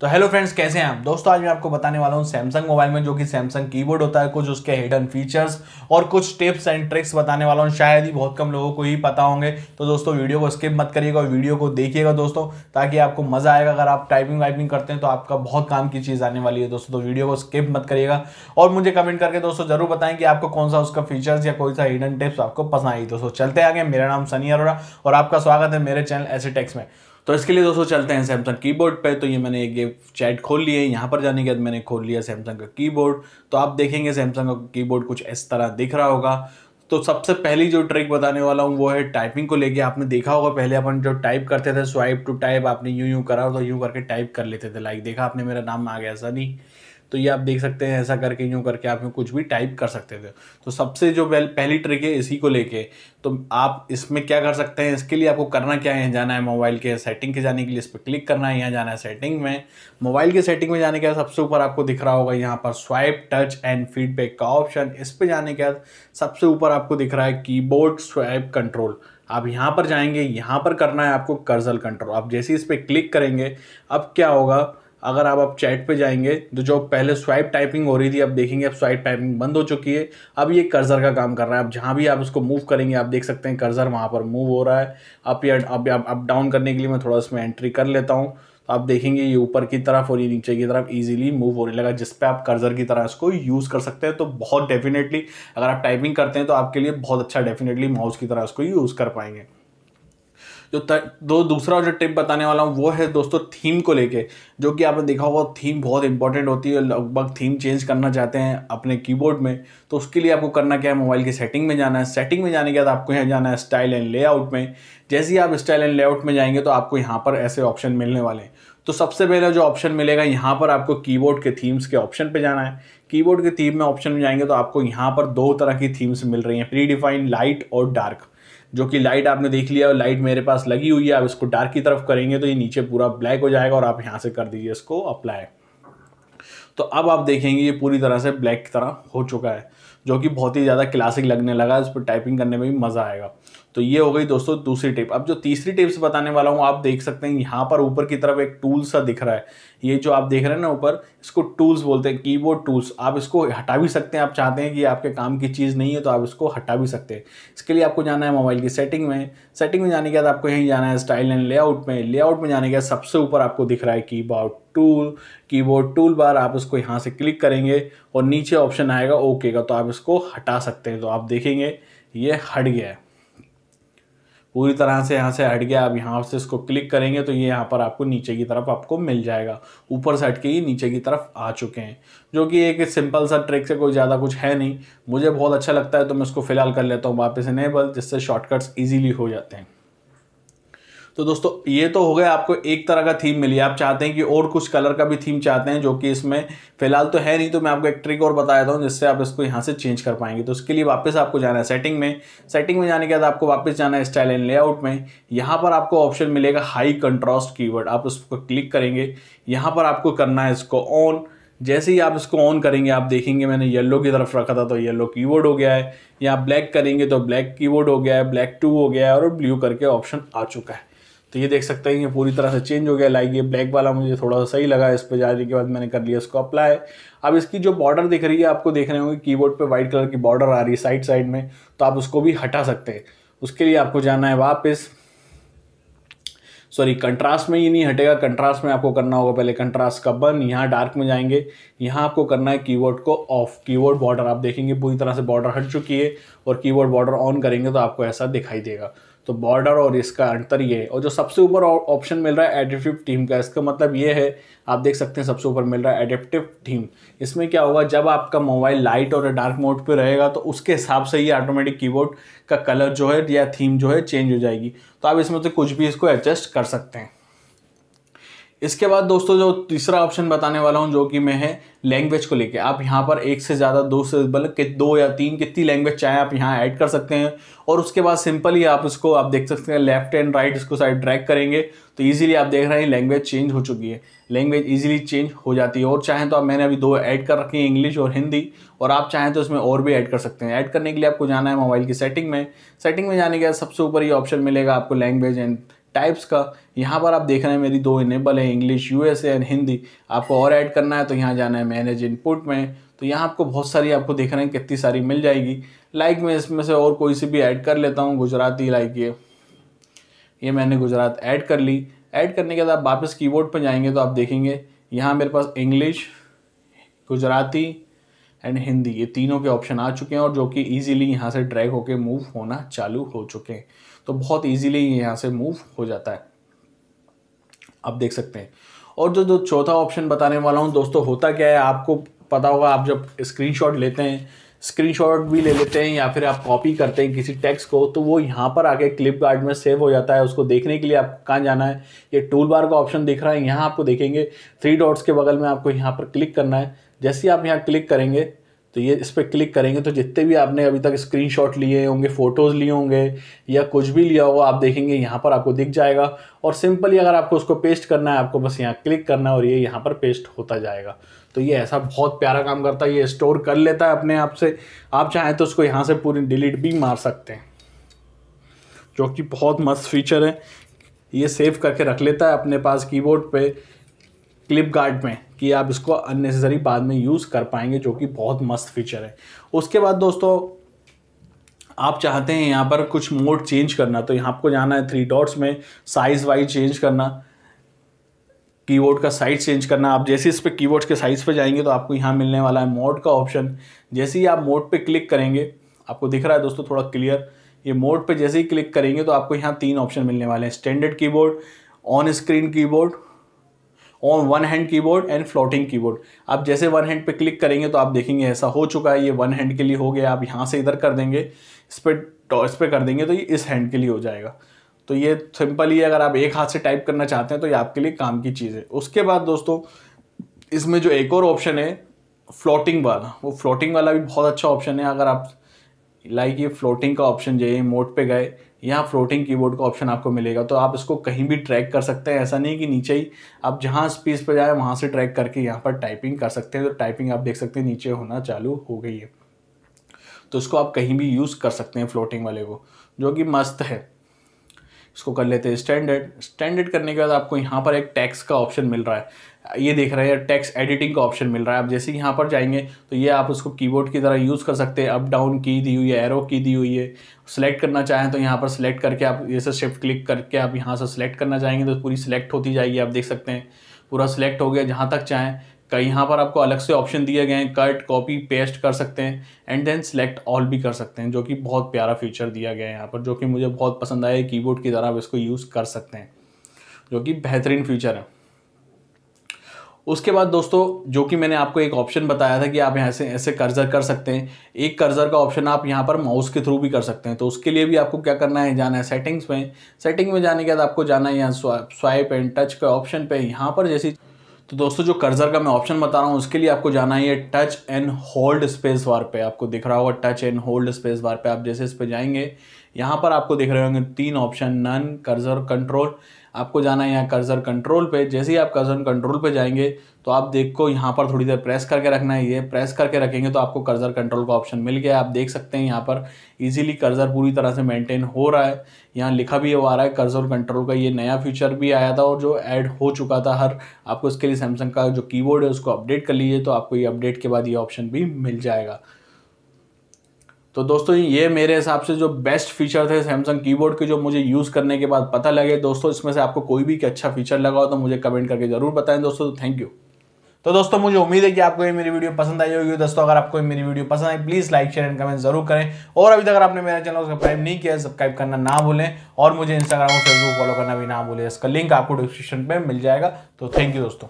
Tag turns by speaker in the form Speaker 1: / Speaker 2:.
Speaker 1: तो hello friends कैसे हैं आप दोस्तों आज मैं आपको बताने वाला हूँ सैमसंग मोबाइल में जो कि सैमसंग कीबोर्ड होता है कुछ उसके हिडन फीचर्स और कुछ टिप्स एंड ट्रिक्स बताने वाला हूँ शायद ही बहुत कम लोगों को ही पता होंगे तो दोस्तों वीडियो को स्किप मत करिएगा और वीडियो को देखिएगा दोस्तों ताकि आपको मज़ा आएगा अगर आप टाइपिंग वाइपिंग करते हैं तो आपका बहुत काम की चीज़ आने वाली है दोस्तों तो वीडियो को स्किप मत करिएगा और मुझे कमेंट करके दोस्तों ज़रूर बताएं कि आपको कौन सा उसका फीचर्स या कोई सा हिडन टिप्स आपको पसंद आई दोस्तों चलते आगे मेरा नाम सनी अरोड़ा और आपका स्वागत है मेरे चैनल ऐसे टेक्स में तो इसके लिए दोस्तों चलते हैं सैमसंग कीबोर्ड पे तो ये मैंने एक ये चैट खोल लिया है यहाँ पर जाने के बाद मैंने खोल लिया सैमसंग का कीबोर्ड तो आप देखेंगे सैमसंग का कीबोर्ड कुछ इस तरह दिख रहा होगा तो सबसे पहली जो ट्रिक बताने वाला हूँ वो है टाइपिंग को लेके आपने देखा होगा पहले अपन जो टाइप करते थे स्वाइप टू टाइप आपने यूं यूं करा तो यूं करके टाइप कर लेते थे लाइक देखा आपने मेरा नाम आ गया ऐसा नहीं तो ये आप देख सकते हैं ऐसा करके यूँ करके आप में कुछ भी टाइप कर सकते थे तो सबसे जो पहली ट्रिक है इसी को लेके तो आप इसमें क्या कर सकते हैं इसके लिए आपको करना क्या है जाना है मोबाइल के सेटिंग के जाने के लिए इस पर क्लिक करना है यहाँ जाना है सेटिंग में मोबाइल के सेटिंग में जाने के बाद सबसे ऊपर आपको दिख रहा होगा यहाँ पर स्वाइप टच एंड फीडबैक का ऑप्शन इस पर जाने के बाद सबसे ऊपर आपको दिख रहा है कीबोर्ड स्वाइप कंट्रोल आप यहाँ पर जाएंगे यहाँ पर करना है आपको कर्जल कंट्रोल आप जैसे इस पर क्लिक करेंगे अब क्या होगा अगर आप अब चैट पे जाएंगे तो जो पहले स्वाइप टाइपिंग हो रही थी अब देखेंगे अब स्वाइप टाइपिंग बंद हो चुकी है अब ये कर्जर का काम कर रहा है अब जहाँ भी आप उसको मूव करेंगे आप देख सकते हैं कर्जर वहाँ पर मूव हो रहा है अब या अब अप डाउन करने के लिए मैं थोड़ा उसमें एंट्री कर लेता हूँ तो आप देखेंगे ये ऊपर की तरफ और ये नीचे की तरफ ईजिली मूव होने लगा जिस पर आप कर्जर की तरह इसको यूज़ कर सकते हैं तो बहुत डेफिनेटली अगर आप टाइपिंग करते हैं तो आपके लिए बहुत अच्छा डेफिनेटली माउस की तरह इसको यूज़ कर पाएंगे जो दो दूसरा जो टिप बताने वाला हूँ वो है दोस्तों थीम को लेके जो कि आपने देखा होगा थीम बहुत इंपॉर्टेंट होती है लगभग थीम चेंज करना चाहते हैं अपने कीबोर्ड में तो उसके लिए आपको करना क्या है मोबाइल की सेटिंग में जाना है सेटिंग में जाने के बाद आपको यहाँ जाना है स्टाइल एंड लेआउट में जैसे ही आप स्टाइल एंड लेआउट में जाएंगे तो आपको यहाँ पर ऐसे ऑप्शन मिलने वाले हैं तो सबसे पहले जो ऑप्शन मिलेगा यहाँ पर आपको कीबोर्ड के थीम्स के ऑप्शन पे जाना है कीबोर्ड के थीम में ऑप्शन में जाएंगे तो आपको यहाँ पर दो तरह की थीम्स मिल रही हैं प्री डिफाइंड लाइट और डार्क जो कि लाइट आपने देख लिया और लाइट मेरे पास लगी हुई है आप इसको डार्क की तरफ करेंगे तो ये नीचे पूरा ब्लैक हो जाएगा और आप यहाँ से कर दीजिए इसको अप्लाई तो अब आप देखेंगे ये पूरी तरह से ब्लैक की तरह हो चुका है जो कि बहुत ही ज़्यादा क्लासिक लगने लगा इस पर टाइपिंग करने में भी मज़ा आएगा तो ये हो गई दोस्तों दूसरी टिप अब जो तीसरी टिप्स बताने वाला हूँ आप देख सकते हैं यहाँ पर ऊपर की तरफ एक टूल सा दिख रहा है ये जो आप देख रहे हैं ना ऊपर इसको टूल्स बोलते हैं कीबोर्ड टूल्स आप इसको हटा भी सकते हैं आप चाहते हैं कि आपके काम की चीज़ नहीं है तो आप इसको हटा भी सकते हैं इसके लिए आपको जाना है मोबाइल की सेटिंग में सेटिंग में जाने के बाद आपको यहीं जाना है स्टाइल एंड लेआउट में लेआउट में जाने के बाद सबसे ऊपर आपको दिख रहा है की टूल कीबोर्ड टूल बार आप इसको यहाँ से क्लिक करेंगे और नीचे ऑप्शन आएगा ओके का तो आप इसको हटा सकते हैं तो आप देखेंगे ये हट गया है पूरी तरह से यहाँ से हट गया अब यहाँ से इसको क्लिक करेंगे तो ये यहाँ पर आपको नीचे की तरफ आपको मिल जाएगा ऊपर से हट के ये नीचे की तरफ आ चुके हैं जो कि एक सिंपल सा ट्रिक से कोई ज़्यादा कुछ है नहीं मुझे बहुत अच्छा लगता है तो मैं इसको फ़िलहाल कर लेता हूँ वापस इनेबल जिससे शॉर्टकट्स ईजीली हो जाते हैं तो दोस्तों ये तो हो गया आपको एक तरह का थीम मिली आप चाहते हैं कि और कुछ कलर का भी थीम चाहते हैं जो कि इसमें फिलहाल तो है नहीं तो मैं आपको एक ट्रिक और बताया था जिससे आप इसको यहाँ से चेंज कर पाएंगे तो उसके लिए वापस आपको जाना है सेटिंग में सेटिंग में जाने के बाद आपको वापस जाना है स्टाइल एंड लेआउट में यहाँ पर आपको ऑप्शन मिलेगा हाई कंट्रास्ट की आप उसको क्लिक करेंगे यहाँ पर आपको करना है इसको ऑन जैसे ही आप इसको ऑन करेंगे आप देखेंगे मैंने येलो की तरफ रखा था तो येलो कीबोर्ड हो गया है या ब्लैक करेंगे तो ब्लैक कीबोर्ड हो गया है ब्लैक टू हो गया है और ब्लू करके ऑप्शन आ चुका है तो ये देख सकते हैं ये पूरी तरह से चेंज हो गया लाइक ये ब्लैक वाला मुझे थोड़ा सा सही लगा इस पर जाने के बाद मैंने कर लिया इसको अप्लाई अब इसकी जो बॉर्डर दिख रही है आपको देख रहे होंगे कीबोर्ड पे वाइट कलर की बॉर्डर आ रही है साइड साइड में तो आप उसको भी हटा सकते हैं उसके लिए आपको जाना है वापस सॉरी कंट्रास्ट में ये नहीं हटेगा कंट्रास्ट में आपको करना होगा पहले कंट्रास्ट का बन यहाँ डार्क में जाएंगे यहाँ आपको करना है कीबोर्ड को ऑफ कीबोर्ड बॉर्डर आप देखेंगे पूरी तरह से बॉर्डर हट चुकी है और कीबोर्ड बॉर्डर ऑन करेंगे तो आपको ऐसा दिखाई देगा तो बॉर्डर और इसका अंतर ये है और जो सबसे ऊपर ऑप्शन मिल रहा है एडिप्टिव टीम का इसका मतलब ये है आप देख सकते हैं सबसे ऊपर मिल रहा है एडिप्टिव थीम इसमें क्या होगा जब आपका मोबाइल लाइट और डार्क मोड पे रहेगा तो उसके हिसाब से ही ऑटोमेटिक कीबोर्ड का कलर जो है या थीम जो है चेंज हो जाएगी तो आप इसमें से तो कुछ भी इसको एडजस्ट कर सकते हैं इसके बाद दोस्तों जो तीसरा ऑप्शन बताने वाला हूँ जो कि मैं है लैंग्वेज को लेके आप यहाँ पर एक से ज़्यादा दो से बल्कि कि दो या तीन कितनी लैंग्वेज चाहे आप यहाँ ऐड कर सकते हैं और उसके बाद सिंपली आप इसको आप देख सकते हैं लेफ्ट एंड राइट इसको साइड ड्रैग करेंगे तो ईजिली आप देख रहे हैं लैंग्वेज चेंज हो चुकी है लैंग्वेज ईजिली चेंज हो जाती है और चाहें तो आप मैंने अभी दो ऐड कर रखी हैं इंग्लिश और हिंदी और आप चाहें तो इसमें और भी ऐड कर सकते हैं ऐड करने के लिए आपको जाना है मोबाइल की सेटिंग में सेटिंग में जाने के बाद सबसे ऊपर ये ऑप्शन मिलेगा आपको लैंग्वेज एंड टाइप्स का यहाँ पर आप देख रहे हैं मेरी दो इनेबल है इंग्लिश यूएसए एंड हिंदी आपको और ऐड करना है तो यहाँ जाना है मैनेज इनपुट में तो यहाँ आपको बहुत सारी आपको देख रहे हैं कितनी सारी मिल जाएगी लाइक मैं इसमें से और कोई सी भी ऐड कर लेता हूँ गुजराती लाइक ये ये मैंने गुजरात ऐड कर ली ऐड करने के बाद आप वापस कीबोर्ड पर जाएंगे तो आप देखेंगे यहाँ मेरे पास इंग्लिश गुजराती एंड हिंदी ये तीनों के ऑप्शन आ चुके हैं और जो कि ईजिली यहाँ से ट्रैक होकर मूव होना चालू हो चुके हैं तो बहुत ईजीली ये यहाँ से मूव हो जाता है आप देख सकते हैं और जो जो चौथा ऑप्शन बताने वाला हूँ दोस्तों होता क्या है आपको पता होगा आप जब स्क्रीनशॉट लेते हैं स्क्रीनशॉट भी ले लेते हैं या फिर आप कॉपी करते हैं किसी टेक्स्ट को तो वो यहाँ पर आके क्लिप गार्ड में सेव हो जाता है उसको देखने के लिए आपको कहाँ जाना है ये टूल बार का ऑप्शन दिख रहा है यहाँ आपको देखेंगे थ्री डॉट्स के बगल में आपको यहाँ पर क्लिक करना है जैसे ही आप यहाँ क्लिक करेंगे तो ये इस पर क्लिक करेंगे तो जितने भी आपने अभी तक स्क्रीन लिए होंगे फ़ोटोज़ लिए होंगे या कुछ भी लिया होगा आप देखेंगे यहाँ पर आपको दिख जाएगा और सिंपली अगर आपको उसको पेस्ट करना है आपको बस यहाँ क्लिक करना है और ये यहाँ पर पेस्ट होता जाएगा तो ये ऐसा बहुत प्यारा काम करता है ये स्टोर कर लेता है अपने आप से आप चाहें तो उसको यहाँ से पूरी डिलीट भी मार सकते हैं जो कि बहुत मस्त फीचर है ये सेव करके रख लेता है अपने पास कीबोर्ड पे क्लिप गार्ड में कि आप इसको अननेसेसरी बाद में यूज़ कर पाएंगे जो कि बहुत मस्त फीचर है उसके बाद दोस्तों आप चाहते हैं यहाँ पर कुछ मोड चेंज करना तो यहाँ आपको जाना है थ्री डॉट्स में साइज़ वाइज चेंज करना कीबोर्ड का साइज़ चेंज करना आप जैसे इस पर कीबोर्ड के साइज़ पर जाएंगे तो आपको यहाँ मिलने वाला है मोड का ऑप्शन जैसे ही आप मोड पे क्लिक करेंगे आपको दिख रहा है दोस्तों थोड़ा क्लियर ये मोड पे जैसे ही क्लिक करेंगे तो आपको यहाँ तीन ऑप्शन मिलने वाले हैं standard keyboard on screen keyboard on one hand keyboard and floating keyboard आप जैसे वन हैंड पे क्लिक करेंगे तो आप देखेंगे ऐसा हो चुका है ये वन हैंड के लिए हो गया आप यहाँ से इधर कर देंगे इस पर टॉर्च पे कर देंगे तो ये इस हैंड के लिए हो जाएगा तो ये सिंपली अगर आप एक हाथ से टाइप करना चाहते हैं तो ये आपके लिए काम की चीज़ है उसके बाद दोस्तों इसमें जो एक और ऑप्शन है फ्लोटिंग वाला वो फ्लोटिंग वाला भी बहुत अच्छा ऑप्शन है अगर आप लाइक ये फ्लोटिंग का ऑप्शन जो है मोड पे गए यहाँ फ्लोटिंग कीबोर्ड का ऑप्शन आपको मिलेगा तो आप इसको कहीं भी ट्रैक कर सकते हैं ऐसा नहीं कि नीचे ही आप जहाँ स्पेस पर जाए वहाँ से ट्रैक करके यहाँ पर टाइपिंग कर सकते हैं तो टाइपिंग आप देख सकते हैं नीचे होना चालू हो गई है तो इसको आप कहीं भी यूज़ कर सकते हैं फ्लोटिंग वाले को जो कि मस्त है इसको कर लेते हैं स्टैंडर्ड स्टैंडर्ड करने के बाद आपको यहाँ पर एक टैक्स का ऑप्शन मिल रहा है ये देख रहे हैं टैक्स एडिटिंग का ऑप्शन मिल रहा है आप जैसे यहाँ पर जाएंगे तो ये आप उसको कीबोर्ड की तरह यूज़ कर सकते हैं अप डाउन की दी हुई है एरो की दी हुई है सेलेक्ट करना चाहें तो यहाँ पर सेलेक्ट करके आप जैसे शिफ्ट क्लिक करके आप यहाँ से सेलेक्ट करना चाहेंगे तो पूरी सिलेक्ट होती जाएगी आप देख सकते हैं पूरा सिलेक्ट हो गया जहाँ तक चाहें का यहाँ पर आपको अलग से ऑप्शन दिए गए हैं कट कॉपी पेस्ट कर सकते हैं एंड देन सेलेक्ट ऑल भी कर सकते हैं जो कि बहुत प्यारा फीचर दिया गया है यहाँ पर जो कि मुझे बहुत पसंद आया कीबोर्ड की तरह आप इसको यूज़ कर सकते हैं जो कि बेहतरीन फीचर है उसके बाद दोस्तों जो कि मैंने आपको एक ऑप्शन बताया था कि आप यहाँ से ऐसे कर्जर कर सकते हैं एक कर्जर का ऑप्शन आप यहाँ पर माउस के थ्रू भी कर सकते हैं तो उसके लिए भी आपको क्या करना है जाना है सेटिंग्स में सेटिंग में जाने के बाद आपको जाना है यहाँ स्वाइप एंड टच के ऑप्शन पे यहाँ पर जैसी तो दोस्तों जो कर्जर का मैं ऑप्शन बता रहा हूँ उसके लिए आपको जाना है ये touch and hold space bar पे आपको दिख रहा होगा touch and hold space bar पे आप जैसे इस पर जाएंगे यहाँ पर आपको दिख रहे होंगे तीन ऑप्शन नन कर्जर कंट्रोल आपको जाना है यहाँ कर्ज़र कंट्रोल पे जैसे ही आप कर्जर कंट्रोल पे जाएंगे तो आप देखो यहाँ पर थोड़ी देर प्रेस करके रखना है ये प्रेस करके रखेंगे तो आपको कर्जर कंट्रोल का ऑप्शन मिल गया आप देख सकते हैं यहाँ पर इजीली कर्जर पूरी तरह से मेंटेन हो रहा है यहाँ लिखा भी हो आ रहा है कर्जर कंट्रोल का ये नया फीचर भी आया था और जो ऐड हो चुका था हर आपको इसके लिए सैमसंग का जो कीबोर्ड है उसको अपडेट कर लीजिए तो आपको ये अपडेट के बाद ये ऑप्शन भी मिल जाएगा तो दोस्तों ये मेरे हिसाब से जो बेस्ट फीचर थे सैमसंग कीबोर्ड के जो मुझे यूज़ करने के बाद पता लगे दोस्तों इसमें से आपको कोई भी अच्छा फीचर लगा हो तो मुझे कमेंट करके ज़रूर बताएं दोस्तों तो थैंक यू तो दोस्तों मुझे उम्मीद है कि आपको ये मेरी वीडियो पसंद आई होगी दोस्तों अगर आपको ये मेरी वीडियो पसंद आई please like share and comment जरूर करें और अभी तक अगर आपने मेरा चैनल सब्सक्राइब नहीं किया सब्सक्राइब करना ना भूलें और मुझे इंस्टाग्राम और फेसबुक फॉलो करना भी ना भूलें इसका लिंक आपको डिस्क्रिप्शन पर मिल जाएगा तो थैंक यू दोस्तों